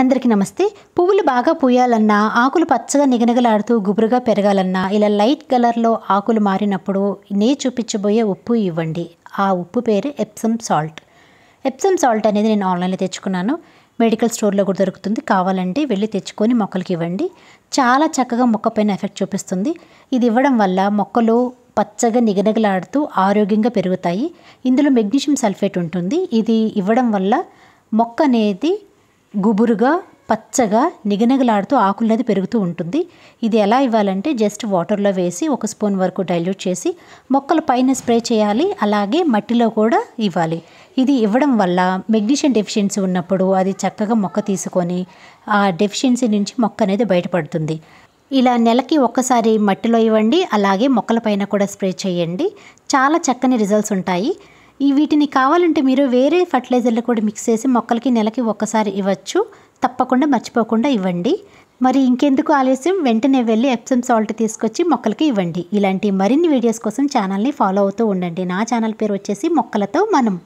అందరికీ నమస్తే పువ్వులు బాగా పూయాలన్నా ఆకులు పచ్చగా నిగనగలాడుతూ గుబురుగా పెరగాలన్నా ఇలా లైట్ కలర్లో ఆకులు మారినప్పుడు నే చూపించబోయే ఉప్పు ఇవ్వండి ఆ ఉప్పు పేరు ఎప్సమ్ సాల్ట్ ఎప్సమ్ సాల్ట్ అనేది నేను ఆన్లైన్లో తెచ్చుకున్నాను మెడికల్ స్టోర్లో కూడా దొరుకుతుంది కావాలంటే వెళ్ళి తెచ్చుకొని మొక్కలకి ఇవ్వండి చాలా చక్కగా మొక్క పైన ఎఫెక్ట్ చూపిస్తుంది ఇది ఇవ్వడం వల్ల మొక్కలు పచ్చగా నిగనగలాడుతూ ఆరోగ్యంగా పెరుగుతాయి ఇందులో మెగ్నీషియం సల్ఫేట్ ఉంటుంది ఇది ఇవ్వడం వల్ల మొక్క అనేది గుబురుగా పచ్చగా నిగనిగలాడుతూ ఆకులది పెరుగుతూ ఉంటుంది ఇది ఎలా ఇవ్వాలంటే జస్ట్ వాటర్లో వేసి ఒక స్పూన్ వరకు డైల్యూట్ చేసి మొక్కల పైన స్ప్రే చేయాలి అలాగే మట్టిలో కూడా ఇవ్వాలి ఇది ఇవ్వడం వల్ల మెగ్నీషియం డెఫిషియన్సీ ఉన్నప్పుడు అది చక్కగా మొక్క తీసుకొని ఆ డెఫిషియన్సీ నుంచి మొక్క అనేది బయటపడుతుంది ఇలా నెలకి ఒక్కసారి మట్టిలో ఇవ్వండి అలాగే పైన కూడా స్ప్రే చేయండి చాలా చక్కని రిజల్ట్స్ ఉంటాయి ఈ వీటిని కావాలంటే మీరు వేరే ఫర్టిలైజర్లు కూడా మిక్స్ చేసి మొక్కలకి నెలకి ఒక్కసారి ఇవ్వచ్చు తప్పకుండా మర్చిపోకుండా ఇవ్వండి మరి ఇంకెందుకు ఆలస్యం వెంటనే వెళ్ళి ఎప్సమ్ సాల్ట్ తీసుకొచ్చి మొక్కలకి ఇవ్వండి ఇలాంటి మరిన్ని వీడియోస్ కోసం ఛానల్ని ఫాలో అవుతూ ఉండండి నా ఛానల్ పేరు వచ్చేసి మొక్కలతో మనం